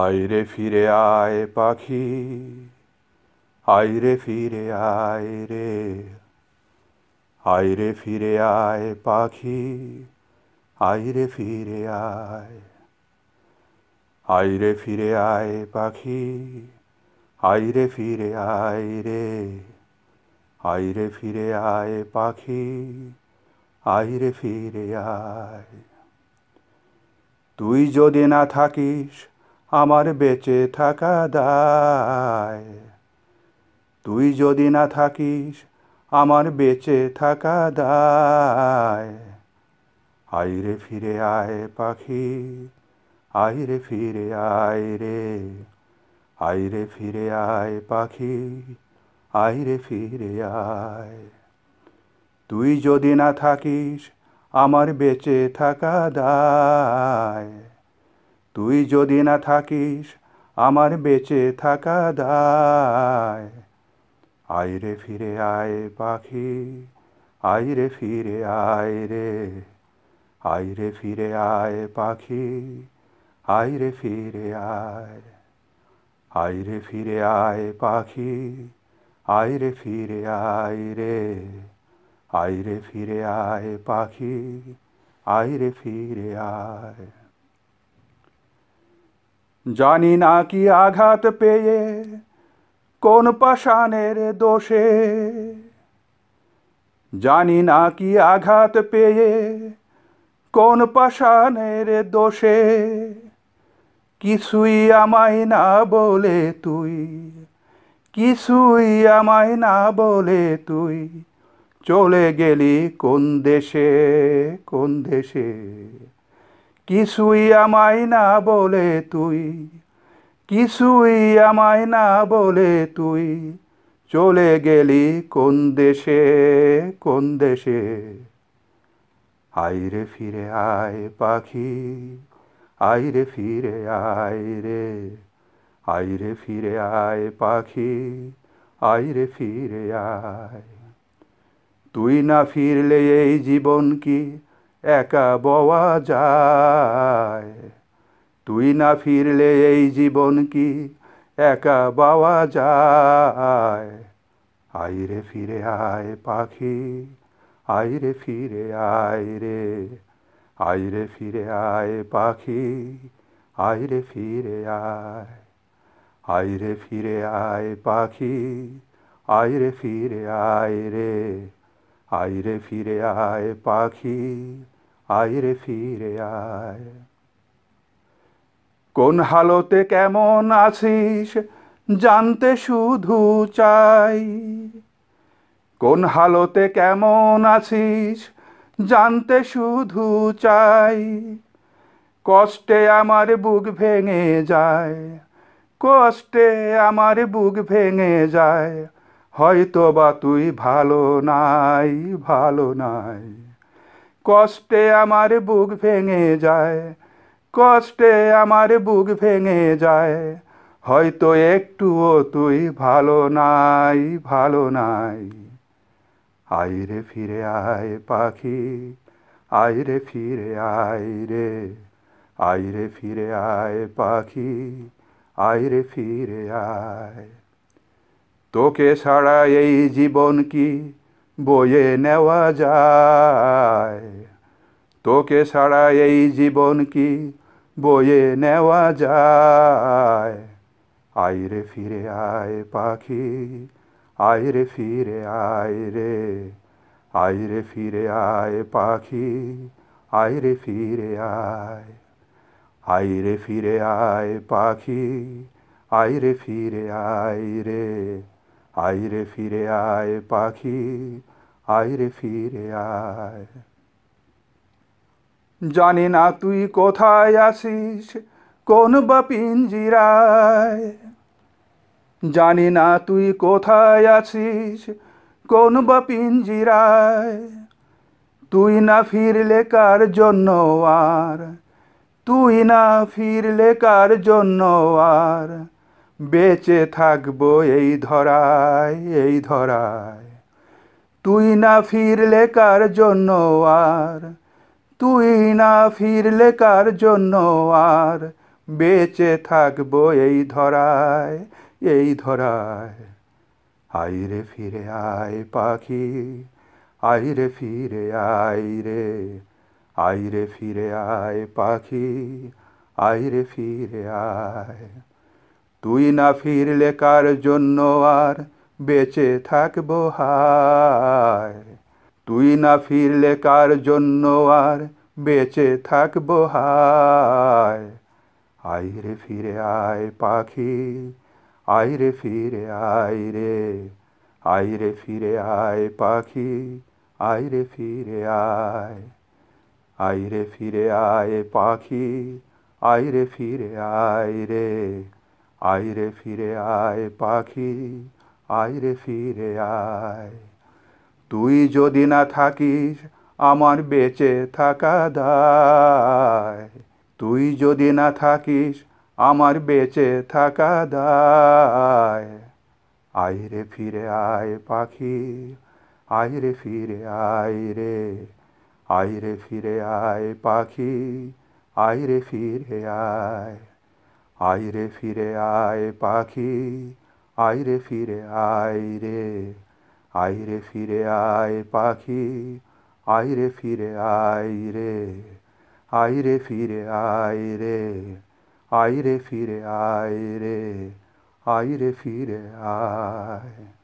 আয়রে ফিরে আয় পাখি আইরে ফিরে আয় রে আইরে ফিরে আয় পাখি আইরে ফিরে আয় আইরে ফিরে আয় পাখি আইরে ফিরে আয় রে আইরে ফিরে আয় পাখি আইরে ফিরে আয় তুই যদি না থাকিস আমার বেঁচে থাকা দায় তুই যদি না থাকিস আমার বেঁচে থাকা দায় আইরে ফিরে আয় পাখি আইরে ফিরে আয় রে আইরে ফিরে আয় পাখি আইরে ফিরে আয় তুই যদি না থাকিস আমার বেঁচে থাকা দায় তুই যদি না থাকিস আমার বেঁচে থাকা দায় আয় রে ফিরে আয় পাখি আয় রে ফিরে আয় রে আয় রে ফিরে আয় পাখি আয় রে ফিরে আয় আয় রে ফিরে আয় পাখি আয় রে ফিরে আয় রে আয় রে ফিরে আয় পাখি আয় রে ফিরে আয় জানি না কি আঘাত পেয়ে কোন পাষাণের দোষে জানি না কি আঘাত পেয়ে কোন পাষাণের দোষে কিছুই আমায় না বলে তুই কিছুই আমায় না বলে তুই চলে গেলি কোন দেশে কোন দেশে কিছুই আমায় না বলে তুই কিছুই আমায় না বলে তুই চলে গেলি কোন দেশে কোন দেশে আইরে ফিরে আয় পাখি আইরে ফিরে আয় রে আইরে ফিরে আয় পাখি আইরে ফিরে আয় তুই না ফিরলে এই জীবন কি একা বওয়া যায় তুই না ফিরলে এই জীবন কি একা বাওয়া যায় আইরে ফিরে আয় পাখি আইরে ফিরে আয় রে আইরে ফিরে আয় পাখি আইরে ফিরে আয় আইরে ফিরে আয় পাখি আইরে ফিরে আয় রে আইরে ফিরে আয় পাখি আইরে ফিরে আয় কোন হালতে কেমন আছিস জানতে শুধু চাই কোন হালতে কেমন আছিস জানতে শুধু চাই কষ্টে আমার বুক ভেঙে যায় কষ্টে আমার বুক ভেঙে যায় হয়তো বা তুই ভালো নাই ভালো নাই কষ্টে আমার বুক ভেঙে যায় কষ্টে আমার বুক ভেঙে যায় হয়তো একটুও তুই ভালো নাই ভালো নাই আয় রে ফিরে আয় পাখি আয় রে ফিরে আয় রে আইরে ফিরে আয় পাখি আয় রে ফিরে আয় তোকে ছাড়া এই জীবন কি বয়ে নেওয়া যায় তোকে ছাড়া এই জীবন কি বয়ে নেওয়া যায় আয় ফিরে আয় পাখি আইরে ফিরে আয় রে আয় ফিরে আয় পাখি আয় ফিরে আয় আয় রে ফিরে আয় পাখি আয় ফিরে আয় রে আয় ফিরে আয় পাখি আইরে রে ফিরে আয় জানি না তুই কোথায় আছিস কোন বা পিঞ্জিরায় জানি না তুই কোথায় আছিস কোন বা পিঞ্জিরায় তুই না ফিরলে কার জন্য আর তুই না ফিরলে কার জন্য আর বেঁচে থাকবো এই ধরায় এই ধরায় তুই না ফিরলে কার জন্য আর তুই না ফিরলে কার জন্য আর বেঁচে থাকবো এই ধরায় এই ধরায় আইরে রে ফিরে আয় পাখি আই রে ফিরে আয় রে আই রে ফিরে আয় পাখি আই রে ফিরে আয় তুই না ফিরলে কার জন্য আর বেঁচে থাকব হায় তুই না ফিরলে কার জন্য আর বেঁচে থাকব হায় আয় রে ফিরে আয় পাখি আয় রে ফিরে আয় রে আইরে ফিরে আয় পাখি আয় রে ফিরে আয় আইরে ফিরে আয় পাখি আয় রে ফিরে আয় রে আইরে ফিরে আয় পাখি আয় রে ফিরে আয় তুই যদি না থাকিস আমার বেঁচে থাকা দায় তুই যদি না থাকিস আমার বেঁচে থাকা দায় আয় রে ফিরে আয় পাখি আয় রে ফিরে আয় রে আয় রে ফিরে আয় পাখি আয় রে ফিরে আয় আয় রে ফিরে আয় পাখি আয়রে ফিরে আয় রে আয়রে ফিরে আয় পাখি আয়রে ফিরে আয় রে আয়রে ফিরে আয় রে আয়রে ফিরে আয় রে আয়রে ফিরে আয়